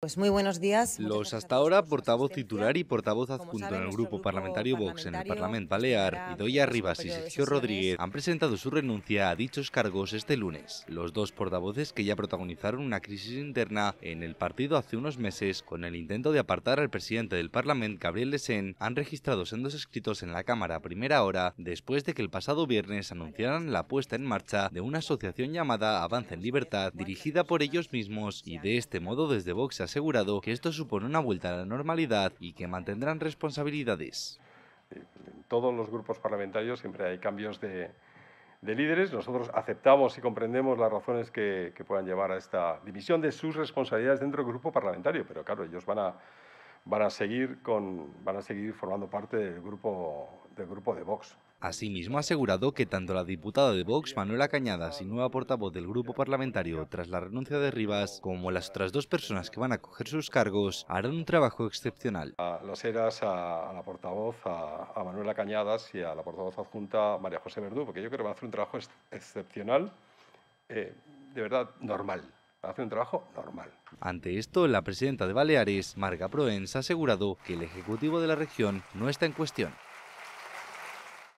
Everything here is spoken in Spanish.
Pues muy buenos días. Los hasta ahora portavoz titular y portavoz adjunto en el grupo, parlamentario Vox en el Parlamento Balear, Idoia Rivas y Sergio Rodríguez, han presentado su renuncia a dichos cargos este lunes. Los dos portavoces que ya protagonizaron una crisis interna en el partido hace unos meses con el intento de apartar al presidente del Parlamento, Gabriel Lesen, han registrado sendos escritos en la Cámara a primera hora después de que el pasado viernes anunciaran la puesta en marcha de una asociación llamada Avance en Libertad, dirigida por ellos mismos y de este modo desde Vox asegurado que esto supone una vuelta a la normalidad y que mantendrán responsabilidades. En todos los grupos parlamentarios siempre hay cambios de, líderes. Nosotros aceptamos y comprendemos las razones que, que puedan llevar a esta división de sus responsabilidades dentro del grupo parlamentario, pero claro, ellos van a van a seguir, con, van a seguir formando parte del grupo, del grupo de Vox. Asimismo, ha asegurado que tanto la diputada de Vox, Manuela Cañadas, y nueva portavoz del grupo parlamentario tras la renuncia de Rivas, como las otras dos personas que van a coger sus cargos, harán un trabajo excepcional. A las eras a, la portavoz, a, Manuela Cañadas y a la portavoz adjunta María José Verdú, porque yo creo que va a hacer un trabajo excepcional, eh, de verdad normal hace un trabajo normal. Ante esto, la presidenta de Baleares, Marga Proens, ha asegurado que el Ejecutivo de la región no está en cuestión.